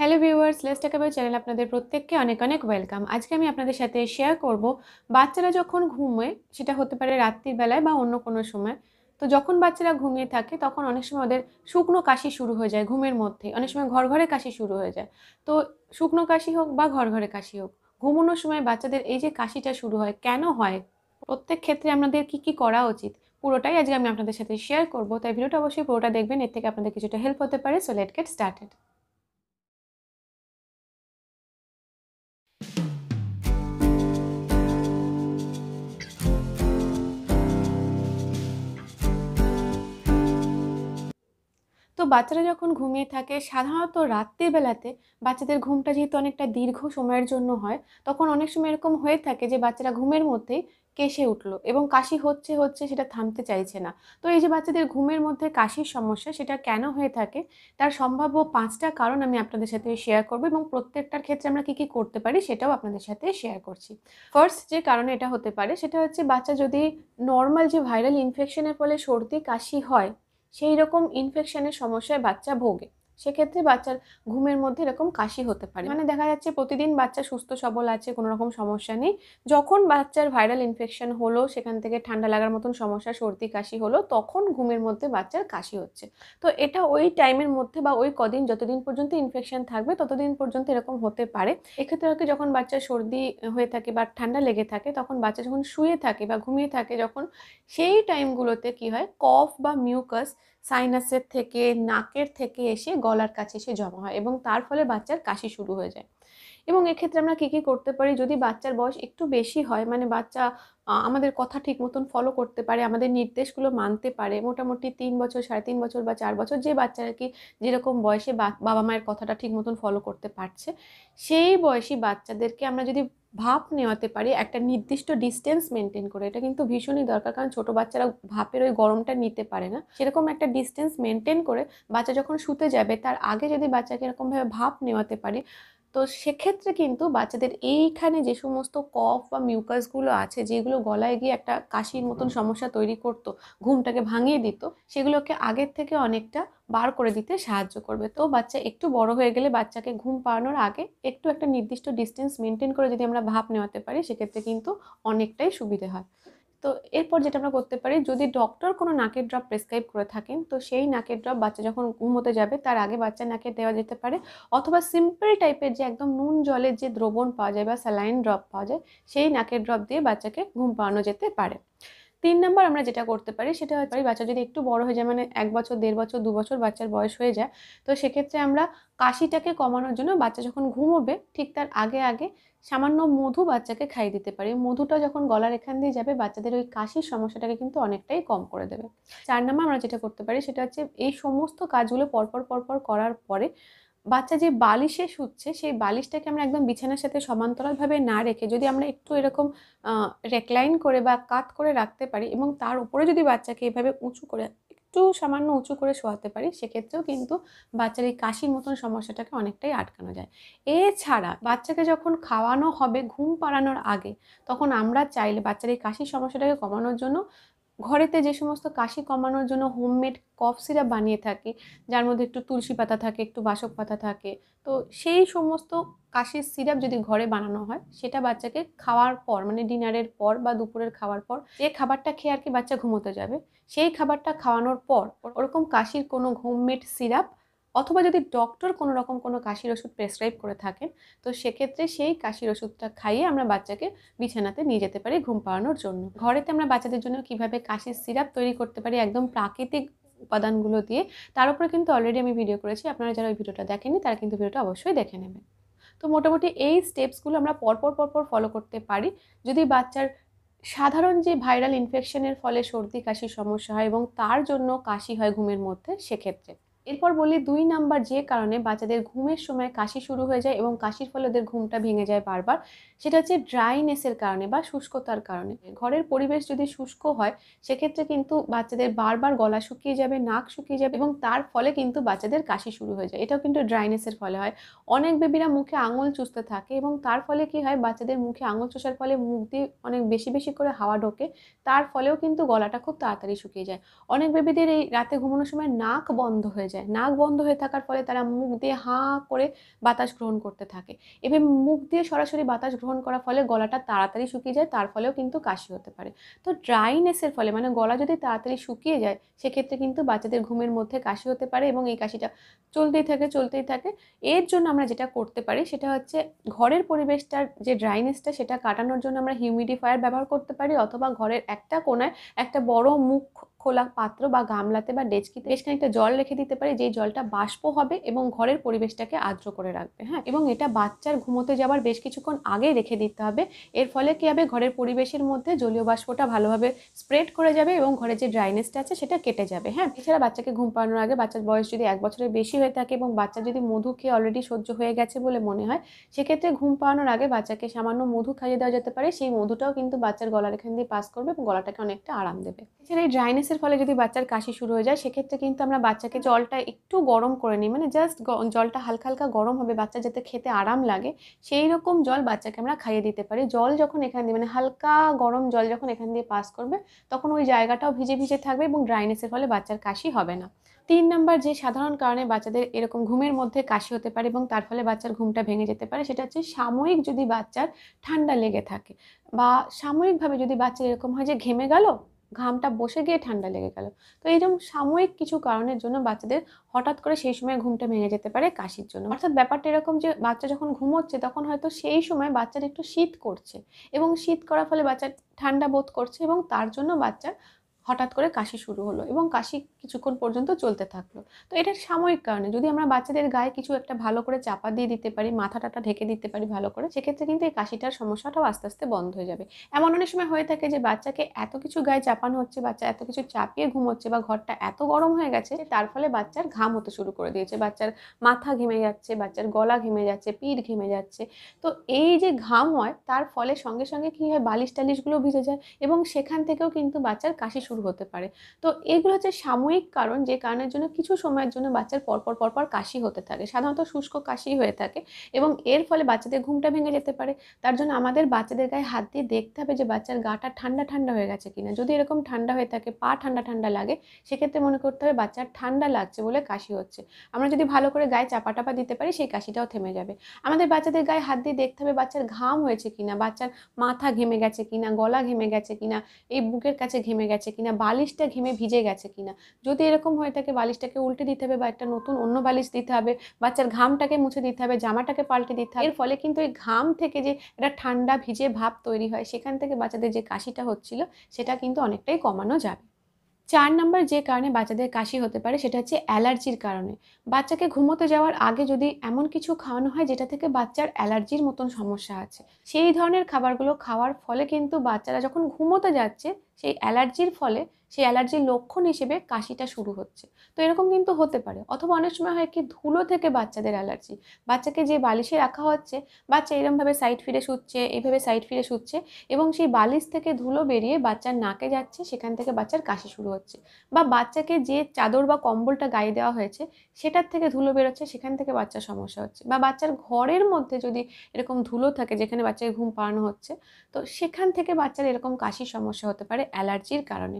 hello viewers লেস টাকাবে channel আপনাদের প্রত্যেককে অনেক অনেক ওয়েলকাম আজকে আমি আপনাদের সাথে শেয়ার করব বাচ্চারা যখন ঘুমোয় সেটা হতে পারে রাত্রিবেলায় বা অন্য কোনো সময় তো যখন বাচ্চারা ঘুমিয়ে থাকে তখন অনেক সময় ওদের শুকনো কাশি শুরু হয়ে যায় ঘুমের মধ্যে অনেক সময় ঘর ঘরে কাশি শুরু হয়ে যায় তো শুকনো কাশি হোক বা ঘর ঘরে কাশি হোক ঘুমানোর সময় বাচ্চাদের এই যে কাশিটা শুরু হয় কেন হয় প্রত্যেক ক্ষেত্রে আমাদের কি কি করা উচিত পুরোটাই আজকে আমি আপনাদের সাথে শেয়ার করব তাই ভিডিওটা অবশ্যই পুরোটা দেখবেন এর থেকে আপনাদের কিছুটা হেল্প হতে পারে সো লেট গেট স্টার্টেড বাচ্চারা যখন ঘুমিয়ে থাকে সাধারণত রাত্রিবেলাতে বাচ্চাদের ঘুমটা যেহেতু অনেকটা দীর্ঘ সময়ের জন্য হয় তখন অনেক সময় এরকম হয়ে থাকে যে বাচ্চারা ঘুমের মধ্যেই কেশে উঠলো এবং কাশি হচ্ছে হচ্ছে সেটা থামতে চাইছে না তো এই যে বাচ্চাদের ঘুমের মধ্যে কাশির সমস্যা সেটা কেন হয়ে থাকে তার সম্ভাব্য পাঁচটা কারণ আমি আপনাদের সাথে শেয়ার করব এবং প্রত্যেকটার ক্ষেত্রে আমরা কী কী করতে পারি সেটাও আপনাদের সাথে শেয়ার করছি ফার্স্ট যে কারণে এটা হতে পারে সেটা হচ্ছে বাচ্চা যদি নর্মাল যে ভাইরাল ইনফেকশনের ফলে সর্দি কাশি হয় সেই রকম ইনফেকশনের সমস্যায় বাচ্চা ভোগে সেক্ষেত্রে বাচ্চার ঘুমের মধ্যে এরকম কাশি হতে পারে মানে দেখা যাচ্ছে প্রতিদিন বাচ্চা সুস্থ সবল আছে কোনো রকম সমস্যা নেই যখন বাচ্চার ভাইরাল ইনফেকশন হলো সেখান থেকে ঠান্ডা লাগার মতন সমস্যা সর্দি কাশি হলো তখন ঘুমের মধ্যে বাচ্চার কাশি হচ্ছে তো এটা ওই টাইমের মধ্যে বা ওই কদিন যতদিন পর্যন্ত ইনফেকশন থাকবে ততদিন পর্যন্ত এরকম হতে পারে এক্ষেত্রে হয়তো যখন বাচ্চা সর্দি হয়ে থাকে বা ঠান্ডা লেগে থাকে তখন বাচ্চা যখন শুয়ে থাকে বা ঘুমিয়ে থাকে যখন সেই টাইমগুলোতে কি হয় কফ বা মিউকাস সাইনাসের থেকে নাকের থেকে এসে গলার কাছে এসে জমা হয় এবং তার ফলে বাচ্চার কাশি শুরু হয়ে যায় এবং এক্ষেত্রে আমরা কী কী করতে পারি যদি বাচ্চার বয়স একটু বেশি হয় মানে বাচ্চা আমাদের কথা ঠিক মতন ফলো করতে পারে আমাদের নির্দেশগুলো মানতে পারে মোটামুটি তিন বছর সাড়ে তিন বছর বা চার বছর যে বাচ্চারা কি যেরকম বয়সে বাবা মায়ের কথাটা ঠিক মতন ফলো করতে পারছে সেই বয়সী বাচ্চাদেরকে আমরা যদি ভাপ নেওয়াতে পারি একটা নির্দিষ্ট ডিস্টেন্স মেনটেন করে এটা কিন্তু ভীষণই দরকার কারণ ছোটো বাচ্চারা ভাপের ওই গরমটা নিতে পারে না সেরকম একটা ডিস্টেন্স মেনটেন করে বাচ্চা যখন শুতে যাবে তার আগে যদি বাচ্চাকে এরকমভাবে ভাপ নেওয়াতে পারি তো সেক্ষেত্রে কিন্তু বাচ্চাদের এইখানে যে সমস্ত কফ বা মিউকাসগুলো আছে যেগুলো গলায় গিয়ে একটা কাশির মতন সমস্যা তৈরি করতো ঘুমটাকে ভাঙিয়ে দিত সেগুলোকে আগের থেকে অনেকটা বার করে দিতে সাহায্য করবে তো বাচ্চা একটু বড় হয়ে গেলে বাচ্চাকে ঘুম পাড়ানোর আগে একটু একটা নির্দিষ্ট ডিস্টেন্স মেনটেন করে যদি আমরা ভাব নেওয়াতে পারি সেক্ষেত্রে কিন্তু অনেকটাই সুবিধে হয় তো এরপর যেটা আমরা করতে পারি যদি ডক্টর কোনো নাকের ড্রপ প্রেসক্রাইব করে থাকেন তো সেই নাকের ড্রপ বাচ্চা যখন ঘুমোতে যাবে তার আগে বাচ্চা নাকে দেওয়া যেতে পারে অথবা সিম্পল টাইপের যে একদম নুন জলের যে দ্রবণ পাওয়া যায় বা স্যালাইন ড্রপ পাওয়া যায় সেই নাকের ড্রপ দিয়ে বাচ্চাকে ঘুম পাওয়ানো যেতে পারে তিন নম্বর আমরা যেটা করতে পারি সেটা হতে পারি বাচ্চা যদি একটু বড় হয়ে যায় মানে এক বছর দেড় বছর দু বছর বাচ্চার বয়স হয়ে যায় তো সেক্ষেত্রে আমরা কাশিটাকে কমানোর জন্য বাচ্চা যখন ঘুমোবে ঠিক তার আগে আগে সামান্য মধু বাচ্চাকে খাইয়ে দিতে পারি মধুটা যখন গলার এখান দিয়ে যাবে বাচ্চাদের ওই কাশির সমস্যাটাকে কিন্তু অনেকটাই কম করে দেবে চার নাম্বার আমরা যেটা করতে পারি সেটা হচ্ছে এই সমস্ত কাজগুলো পরপর পরপর করার পরে বাচ্চা যে বালিশে শুচ্ছে সেই বালিশটাকে আমরা একদম বিছানার সাথে সমান্তরালভাবে না রেখে যদি আমরা একটু এরকম রেকলাইন করে বা কাত করে রাখতে পারি এবং তার উপরে যদি বাচ্চাকে এভাবে উঁচু করে একটু সামান্য উঁচু করে শোয়াতে পারি সেক্ষেত্রেও কিন্তু বাচ্চার এই কাশির মতন সমস্যাটাকে অনেকটাই আটকানো যায় এছাড়া বাচ্চাকে যখন খাওয়ানো হবে ঘুম পাড়ানোর আগে তখন আমরা চাইলে বাচ্চার এই কাশির সমস্যাটাকে কমানোর জন্য ঘরেতে যে সমস্ত কাশি কমানোর জন্য হোমমেড কফ সিরাপ বানিয়ে থাকি যার মধ্যে একটু তুলসী পাতা থাকে একটু বাসক পাতা থাকে তো সেই সমস্ত কাশির সিরাপ যদি ঘরে বানানো হয় সেটা বাচ্চাকে খাওয়ার পর মানে ডিনারের পর বা দুপুরের খাওয়ার পর যে খাবারটা খেয়ে আর কি বাচ্চা ঘুমোতে যাবে সেই খাবারটা খাওয়ানোর পর ওরকম কাশির কোনো হোমমেড সিরাপ অথবা যদি ডক্টর কোনো রকম কোনো কাশির ওষুধ প্রেসক্রাইব করে থাকেন তো সেক্ষেত্রে সেই কাশির ওষুধটা খাইয়ে আমরা বাচ্চাকে বিছানাতে নিয়ে যেতে পারি ঘুম পাড়ানোর জন্য ঘরেতে আমরা বাচ্চাদের জন্য কিভাবে কাশির সিরাপ তৈরি করতে পারি একদম প্রাকৃতিক উপাদানগুলো দিয়ে তার উপরে কিন্তু অলরেডি আমি ভিডিও করেছি আপনারা যারা ওই ভিডিওটা দেখেননি তারা কিন্তু ভিডিওটা অবশ্যই দেখে নেবেন তো মোটামুটি এই স্টেপসগুলো আমরা পরপর পরপর ফলো করতে পারি যদি বাচ্চার সাধারণ যে ভাইরাল ইনফেকশনের ফলে সর্দি কাশির সমস্যা হয় এবং তার জন্য কাশি হয় ঘুমের মধ্যে সেক্ষেত্রে এরপর বলি দুই নাম্বার যে কারণে বাচ্চাদের ঘুমের সময় কাশি শুরু হয়ে যায় এবং কাশির ফলে ওদের ঘুমটা ভেঙে যায় বারবার সেটা হচ্ছে ড্রাইনেসের কারণে বা শুষ্কতার কারণে ঘরের পরিবেশ যদি শুষ্ক হয় সেক্ষেত্রে কিন্তু বাচ্চাদের বারবার গলা শুকিয়ে যাবে নাক শুকিয়ে যাবে এবং তার ফলে কিন্তু বাচ্চাদের কাশি শুরু হয়ে যায় এটাও কিন্তু ড্রাইনেসের ফলে হয় অনেক বেবিরা মুখে আঙুল চুষতে থাকে এবং তার ফলে কি হয় বাচ্চাদের মুখে আঙুল চুষার ফলে মুখ দিয়ে অনেক বেশি বেশি করে হাওয়া ঢোকে তার ফলেও কিন্তু গলাটা খুব তাড়াতাড়ি শুকিয়ে যায় অনেক বেবিদের এই রাতে ঘুমানোর সময় নাক বন্ধ হয়ে যায় যায় নাক বন্ধ হয়ে থাকার ফলে তারা মুখ দিয়ে হাঁ করে বাতাস গ্রহণ করতে থাকে এবং মুখ দিয়ে সরাসরি বাতাস গ্রহণ করার ফলে গলাটা তাড়াতাড়ি শুকিয়ে যায় তার ফলেও কিন্তু কাশি হতে পারে তো ড্রাইনেসের ফলে মানে গলা যদি তাড়াতাড়ি শুকিয়ে যায় সেক্ষেত্রে কিন্তু বাচ্চাদের ঘুমের মধ্যে কাশি হতে পারে এবং এই কাশিটা চলতেই থাকে চলতেই থাকে এর জন্য আমরা যেটা করতে পারি সেটা হচ্ছে ঘরের পরিবেশটার যে ড্রাইনেসটা সেটা কাটানোর জন্য আমরা হিউমিডিফায়ার ব্যবহার করতে পারি অথবা ঘরের একটা কোনায় একটা বড় মুখ খোলা পাত্র বা গামলাতে বা ডেচকিতে বেশ খানিকটা জল রেখে দিতে পারি যেই জলটা বাষ্প হবে এবং ঘরের পরিবেশটাকে আর্দ্র করে রাখবে হ্যাঁ এবং এটা বাচ্চার ঘুমোতে যাওয়ার বেশ কিছুক্ষণ আগে রেখে দিতে হবে এর ফলে কী হবে ঘরের পরিবেশের মধ্যে জলীয় বাষ্পটা ভালোভাবে স্প্রেড করে যাবে এবং ঘরে যে ড্রাইনেসটা আছে সেটা কেটে যাবে হ্যাঁ এছাড়া বাচ্চাকে ঘুম পাড়ানোর আগে বাচ্চার বয়স যদি এক বছরের বেশি হয়ে থাকে এবং বাচ্চা যদি মধু খেয়ে অলরেডি সহ্য হয়ে গেছে বলে মনে হয় সেক্ষেত্রে ঘুম পাড়ানোর আগে বাচ্চাকে সামান্য মধু খাইয়ে দেওয়া যেতে পারে সেই মধুটাও কিন্তু বাচ্চার গলার এখান দিয়ে পাস করবে এবং গলাটাকে অনেকটা আরাম দেবে এছাড়া এই ড্রাইনেসের রিল্যাক্সের ফলে যদি বাচ্চার কাশি শুরু হয়ে যায় সেক্ষেত্রে কিন্তু আমরা বাচ্চাকে জলটা একটু গরম করে নিই মানে জাস্ট জলটা হালকা হালকা গরম হবে বাচ্চা যাতে খেতে আরাম লাগে সেই রকম জল বাচ্চাকে আমরা খাইয়ে দিতে পারি জল যখন এখান দিয়ে মানে হালকা গরম জল যখন এখান দিয়ে পাস করবে তখন ওই জায়গাটাও ভিজে ভিজে থাকবে এবং ড্রাইনেসের ফলে বাচ্চার কাশি হবে না তিন নাম্বার যে সাধারণ কারণে বাচ্চাদের এরকম ঘুমের মধ্যে কাশি হতে পারে এবং তার ফলে বাচ্চার ঘুমটা ভেঙে যেতে পারে সেটা হচ্ছে সাময়িক যদি বাচ্চার ঠান্ডা লেগে থাকে বা সাময়িকভাবে যদি বাচ্চা এরকম হয় যে ঘেমে গেল ঘামটা বসে গিয়ে ঠান্ডা লেগে গেল তো এইরকম সাময়িক কিছু কারণের জন্য বাচ্চাদের হঠাৎ করে সেই সময় ঘুমটা ভেঙে যেতে পারে কাশির জন্য অর্থাৎ ব্যাপারটা এরকম যে বাচ্চা যখন ঘুমোচ্ছে তখন হয়তো সেই সময় বাচ্চার একটু শীত করছে এবং শীত করার ফলে বাচ্চা ঠান্ডা বোধ করছে এবং তার জন্য বাচ্চার হঠাৎ করে কাশি শুরু হলো এবং কাশি কিছুক্ষণ পর্যন্ত চলতে থাকলো তো এটা সাময়িক কারণে যদি আমরা বাচ্চাদের গায়ে কিছু একটা ভালো করে চাপা দিয়ে দিতে পারি মাথা টাটা ঢেকে দিতে পারি ভালো করে সেক্ষেত্রে কিন্তু এই কাশিটার সমস্যাটাও আস্তে আস্তে বন্ধ হয়ে যাবে এমন অনেক সময় হয়ে থাকে যে বাচ্চাকে এত কিছু গায়ে চাপানো হচ্ছে বাচ্চা এত কিছু চাপিয়ে ঘুমোচ্ছে বা ঘরটা এত গরম হয়ে গেছে তার ফলে বাচ্চার ঘাম হতে শুরু করে দিয়েছে বাচ্চার মাথা ঘেমে যাচ্ছে বাচ্চার গলা ঘেমে যাচ্ছে পিঠ ঘেমে যাচ্ছে তো এই যে ঘাম হয় তার ফলে সঙ্গে সঙ্গে কী হয় বালিশ টালিশগুলো ভিজে যায় এবং সেখান থেকেও কিন্তু বাচ্চার কাশি শুরু শুরু হতে পারে তো এগুলো হচ্ছে সাময়িক কারণ যে কারণের জন্য কিছু সময়ের জন্য বাচ্চার পরপর পরপর কাশি হতে থাকে সাধারণত শুষ্ক কাশি হয়ে থাকে এবং এর ফলে বাচ্চাদের ঘুমটা ভেঙে যেতে পারে তার জন্য আমাদের বাচ্চাদের গায়ে হাত দিয়ে দেখতে হবে যে বাচ্চার গাটা ঠান্ডা ঠান্ডা হয়ে গেছে কিনা যদি এরকম ঠান্ডা হয়ে থাকে পা ঠান্ডা ঠান্ডা লাগে সেক্ষেত্রে মনে করতে হবে বাচ্চার ঠান্ডা লাগছে বলে কাশি হচ্ছে আমরা যদি ভালো করে গায়ে চাপা টাপা দিতে পারি সেই কাশিটাও থেমে যাবে আমাদের বাচ্চাদের গায়ে হাত দিয়ে দেখতে হবে বাচ্চার ঘাম হয়েছে কিনা বাচ্চার মাথা ঘেমে গেছে কিনা গলা ঘেমে গেছে কিনা এই বুকের কাছে ঘেমে গেছে কিনা কিনা বালিশটা ঘেমে ভিজে গেছে কিনা যদি এরকম হয়ে থাকে বালিশটাকে উল্টে দিতে হবে বা একটা নতুন অন্য বালিশ দিতে হবে বাচ্চার ঘামটাকে মুছে দিতে হবে জামাটাকে পাল্টে দিতে হবে এর ফলে কিন্তু এই ঘাম থেকে যে একটা ঠান্ডা ভিজে ভাব তৈরি হয় সেখান থেকে বাচ্চাদের যে কাশিটা হচ্ছিল সেটা কিন্তু অনেকটাই কমানো যাবে চার নাম্বার যে কারণে বাচ্চাদের কাশি হতে পারে সেটা হচ্ছে অ্যালার্জির কারণে বাচ্চাকে ঘুমোতে যাওয়ার আগে যদি এমন কিছু খাওয়ানো হয় যেটা থেকে বাচ্চার অ্যালার্জির মতন সমস্যা আছে সেই ধরনের খাবারগুলো খাওয়ার ফলে কিন্তু বাচ্চারা যখন ঘুমোতে যাচ্ছে সেই অ্যালার্জির ফলে সেই অ্যালার্জির লক্ষণ হিসেবে কাশিটা শুরু হচ্ছে তো এরকম কিন্তু হতে পারে অথবা অনেক সময় হয় কি ধুলো থেকে বাচ্চাদের অ্যালার্জি বাচ্চাকে যে বালিশে রাখা হচ্ছে বাচ্চা এরমভাবে সাইড ফিরে শুচ্ছে এইভাবে সাইড ফিরে শুচ্ছে এবং সেই বালিশ থেকে ধুলো বেরিয়ে বাচ্চার নাকে যাচ্ছে সেখান থেকে বাচ্চার কাশি শুরু হচ্ছে বা বাচ্চাকে যে চাদর বা কম্বলটা গায়ে দেওয়া হয়েছে সেটার থেকে ধুলো বেরোচ্ছে সেখান থেকে বাচ্চার সমস্যা হচ্ছে বা বাচ্চার ঘরের মধ্যে যদি এরকম ধুলো থাকে যেখানে বাচ্চাকে ঘুম পাড়ানো হচ্ছে তো সেখান থেকে বাচ্চার এরকম কাশির সমস্যা হতে পারে অ্যালার্জির কারণে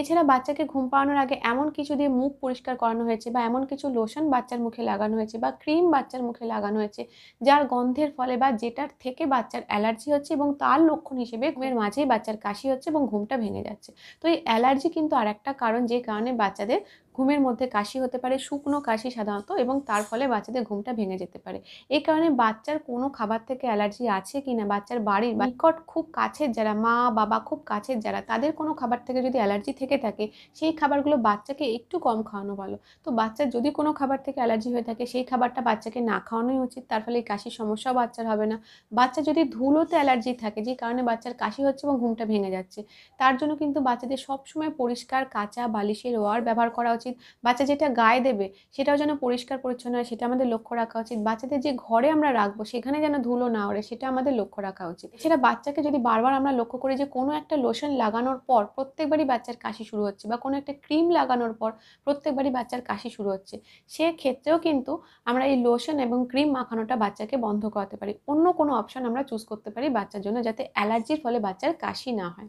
এছাড়া বাচ্চাকে ঘুম পাড়ানোর আগে এমন কিছু দিয়ে মুখ পরিষ্কার করানো হয়েছে বা এমন কিছু লোশন বাচ্চার মুখে লাগানো হয়েছে বা ক্রিম বাচ্চার মুখে লাগানো হয়েছে যার গন্ধের ফলে বা যেটার থেকে বাচ্চার অ্যালার্জি হচ্ছে এবং তার লক্ষণ হিসেবে ঘুমের মাঝেই বাচ্চার কাশি হচ্ছে এবং ঘুমটা ভেঙে যাচ্ছে তো এই অ্যালার্জি কিন্তু আর একটা কারণ যে কারণে বাচ্চাদের ঘুমের মধ্যে কাশি হতে পারে শুকনো কাশি সাধারণত এবং তার ফলে বাচ্চাদের ঘুমটা ভেঙে যেতে পারে এই কারণে বাচ্চার কোনো খাবার থেকে অ্যালার্জি আছে কি না বাচ্চার বাড়ির নিকট খুব কাছের যারা মা বাবা খুব কাছের যারা তাদের কোনো খাবার থেকে যদি অ্যালার্জি থেকে থাকে সেই খাবারগুলো বাচ্চাকে একটু কম খাওয়ানো ভালো তো বাচ্চার যদি কোনো খাবার থেকে অ্যালার্জি হয়ে থাকে সেই খাবারটা বাচ্চাকে না খাওয়ানোই উচিত তার ফলে কাশির সমস্যাও বাচ্চার হবে না বাচ্চা যদি ধুলোতে অ্যালার্জি থাকে যে কারণে বাচ্চার কাশি হচ্ছে এবং ঘুমটা ভেঙে যাচ্ছে তার জন্য কিন্তু বাচ্চাদের সবসময় পরিষ্কার কাঁচা বালিশের ওয়ার ব্যবহার করা উচিত উচিত বাচ্চা যেটা গায়ে দেবে সেটাও যেন পরিষ্কার পরিচ্ছন্ন হয় সেটা আমাদের লক্ষ্য রাখা উচিত বাচ্চাদের যে ঘরে আমরা রাখবো সেখানে যেন ধুলো না ওড়ে সেটা আমাদের লক্ষ্য রাখা উচিত সেটা বাচ্চাকে যদি বারবার আমরা লক্ষ্য করি যে কোনো একটা লোশন লাগানোর পর প্রত্যেকবারই বাচ্চার কাশি শুরু হচ্ছে বা কোনো একটা ক্রিম লাগানোর পর প্রত্যেকবারই বাচ্চার কাশি শুরু হচ্ছে সেক্ষেত্রেও কিন্তু আমরা এই লোশন এবং ক্রিম মাখানোটা বাচ্চাকে বন্ধ করাতে পারি অন্য কোনো অপশন আমরা চুজ করতে পারি বাচ্চার জন্য যাতে অ্যালার্জির ফলে বাচ্চার কাশি না হয়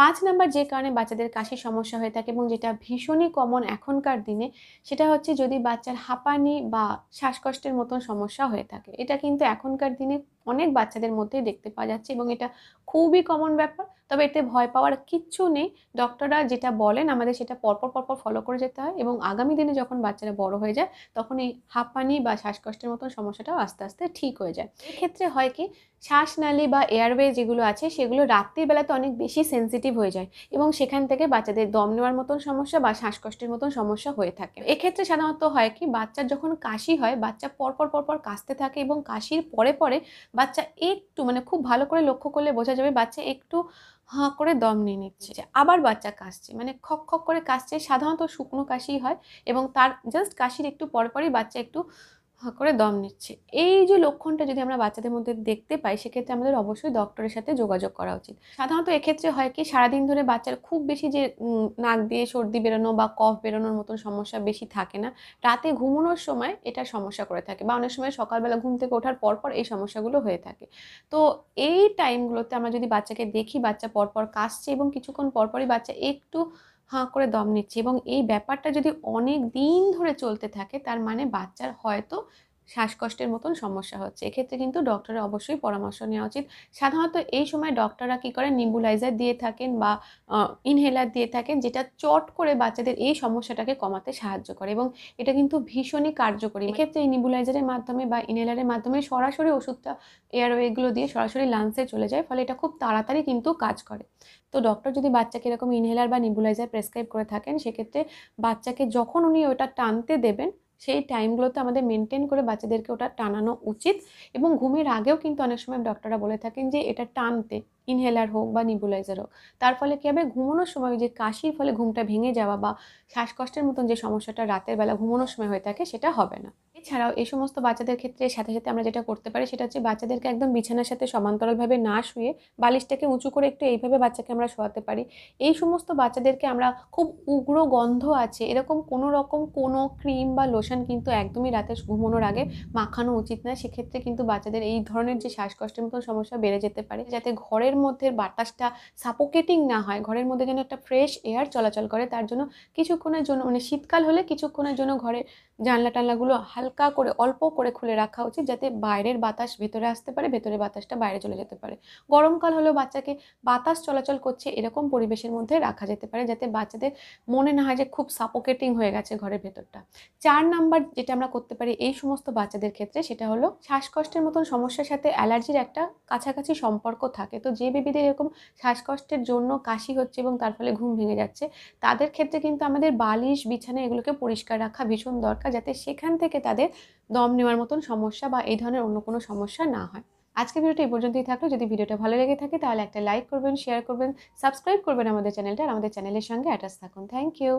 পাঁচ নাম্বার যে কারণে বাচ্চাদের কাশির সমস্যা হয়ে থাকে এবং যেটা ভীষণই কমন এখনকার দিনে সেটা হচ্ছে যদি বাচ্চার হাঁপানি বা শ্বাসকষ্টের মতন সমস্যা হয়ে থাকে এটা কিন্তু এখনকার দিনে অনেক বাচ্চাদের মধ্যেই দেখতে পাওয়া যাচ্ছে এবং এটা খুবই কমন ব্যাপার তবে এতে ভয় পাওয়ার কিচ্ছু নেই ডক্টররা যেটা বলেন আমাদের সেটা পরপর পরপর ফলো করে যেতে হয় এবং আগামী দিনে যখন বাচ্চারা বড় হয়ে যায় তখন এই হাঁপানি বা শ্বাসকষ্টের মতন সমস্যাটাও আস্তে আস্তে ঠিক হয়ে যায় এক্ষেত্রে হয় কি শ্বাসনালী বা এয়ারওয়ে যেগুলো আছে সেগুলো রাত্রিবেলাতে অনেক বেশি সেন্সিটিভ হয়ে যায় এবং সেখান থেকে বাচ্চাদের দম নেওয়ার মতন সমস্যা বা শ্বাসকষ্টের মতন সমস্যা হয়ে থাকে এক্ষেত্রে সাধারণত হয় কি বাচ্চার যখন কাশি হয় বাচ্চা পরপর পরপর কাশতে থাকে এবং কাশির পরে পরে বাচ্চা একটু মানে খুব ভালো করে লক্ষ্য করলে বোঝা যাবে বাচ্চা একটু হাঁ করে দম নিয়ে নিচ্ছে আবার বাচ্চা কাশছে মানে খক খক করে কাশছে সাধারণত শুকনো কাশি হয় এবং তার জাস্ট কাশির একটু পরপরই বাচ্চা একটু হা করে দম নিচ্ছে এই যে লক্ষণটা যদি আমরা বাচ্চাদের মধ্যে দেখতে পাই সেক্ষেত্রে আমাদের অবশ্যই ডক্টরের সাথে যোগাযোগ করা উচিত সাধারণত এক্ষেত্রে হয় কি সারাদিন ধরে বাচ্চার খুব বেশি যে নাক দিয়ে সর্দি বেরোনো বা কফ বেরোনোর মতন সমস্যা বেশি থাকে না রাতে ঘুমানোর সময় এটা সমস্যা করে থাকে বা অনেক সময় সকালবেলা ঘুম থেকে ওঠার পরপর এই সমস্যাগুলো হয়ে থাকে তো এই টাইমগুলোতে আমরা যদি বাচ্চাকে দেখি বাচ্চা পরপর কাশছে এবং কিছুক্ষণ পরপরই বাচ্চা একটু হাঁ করে দম নিচ্ছি এবং এই ব্যাপারটা যদি অনেক দিন ধরে চলতে থাকে তার মানে বাচ্চার হয়তো শ্বাসকষ্টের মতন সমস্যা হচ্ছে এক্ষেত্রে কিন্তু ডক্টরের অবশ্যই পরামর্শ নেওয়া উচিত সাধারণত এই সময় ডক্টররা কী করে নিম্বুলাইজার দিয়ে থাকেন বা ইনহেলার দিয়ে থাকেন যেটা চট করে বাচ্চাদের এই সমস্যাটাকে কমাতে সাহায্য করে এবং এটা কিন্তু ভীষণই কার্যকরী এক্ষেত্রে এই নিম্বুলাইজারের মাধ্যমে বা ইনহেলারের মাধ্যমে সরাসরি ওষুধটা এয়ারওয়েগুলো দিয়ে সরাসরি লাংসে চলে যায় ফলে এটা খুব তাড়াতাড়ি কিন্তু কাজ করে তো ডক্টর যদি বাচ্চাকে এরকম ইনহেলার বা নিম্বুলাইজার প্রেসক্রাইব করে থাকেন সেক্ষেত্রে বাচ্চাকে যখন উনি ওটা টানতে দেবেন সেই টাইমগুলোতে আমাদের মেনটেন করে বাচ্চাদেরকে ওটা টানানো উচিত এবং ঘুমের আগেও কিন্তু অনেক সময় ডক্টররা বলে থাকেন যে এটা টানতে ইনহেলার হোক বা নিবুলাইজার হোক তার ফলে কী হবে ঘুমানোর সময় যে কাশির ফলে ঘুমটা ভেঙে যাওয়া বা শ্বাসকষ্টের মতন যে সমস্যাটা রাতের বেলা ঘুমানোর সময় হয়ে থাকে সেটা হবে না এছাড়াও এই সমস্ত বাচ্চাদের ক্ষেত্রে সাথে সাথে আমরা যেটা করতে পারি সেটা হচ্ছে বাচ্চাদেরকে একদম বিছানার সাথে সমান্তরালভাবে না শুয়ে বালিশটাকে উঁচু করে একটু এইভাবে বাচ্চাকে আমরা শোয়াতে পারি এই সমস্ত বাচ্চাদেরকে আমরা খুব উগ্র গন্ধ আছে এরকম কোনো রকম কোনো ক্রিম বা লোশন কিন্তু একদমই রাতে ঘুমানোর আগে মাখানো উচিত না সেক্ষেত্রে কিন্তু বাচ্চাদের এই ধরনের যে শ্বাসকষ্টের মতো সমস্যা বেড়ে যেতে পারে যাতে ঘরের ঘরের মধ্যে বাতাসটা সাপোকেটিং না হয় ঘরের মধ্যে যেন একটা ফ্রেশ এয়ার চলাচল করে তার জন্য কিছুক্ষণের জন্য মানে শীতকাল হলে কিছুক্ষণের জন্য ঘরের জানলা টানলাগুলো হালকা করে অল্প করে খুলে রাখা উচিত যাতে বাইরের বাতাস ভেতরে আসতে পারে ভেতরে বাতাসটা বাইরে চলে যেতে পারে গরমকাল হলেও বাচ্চাকে বাতাস চলাচল করছে এরকম পরিবেশের মধ্যে রাখা যেতে পারে যাতে বাচ্চাদের মনে না হয় যে খুব সাপোকেটিং হয়ে গেছে ঘরের ভেতরটা চার নাম্বার যেটা আমরা করতে পারি এই সমস্ত বাচ্চাদের ক্ষেত্রে সেটা হলো শ্বাসকষ্টের মতন সমস্যার সাথে অ্যালার্জির একটা কাছাকাছি সম্পর্ক থাকে তো যে বেবিদের এরকম শ্বাসকষ্টের জন্য কাশি হচ্ছে এবং তার ফলে ঘুম ভেঙে যাচ্ছে তাদের ক্ষেত্রে কিন্তু আমাদের বালিশ বিছানা এগুলোকে পরিষ্কার রাখা ভীষণ দরকার রাখা যাতে সেখান থেকে তাদের দম নেওয়ার মতন সমস্যা বা এই ধরনের অন্য কোনো সমস্যা না হয় আজকে ভিডিওটা এই পর্যন্তই থাকলো যদি ভিডিওটা ভালো লেগে থাকে তাহলে একটা লাইক করবেন শেয়ার করবেন সাবস্ক্রাইব করবেন আমাদের চ্যানেলটা আর আমাদের চ্যানেলের সঙ্গে অ্যাটাচ থাকুন থ্যাংক ইউ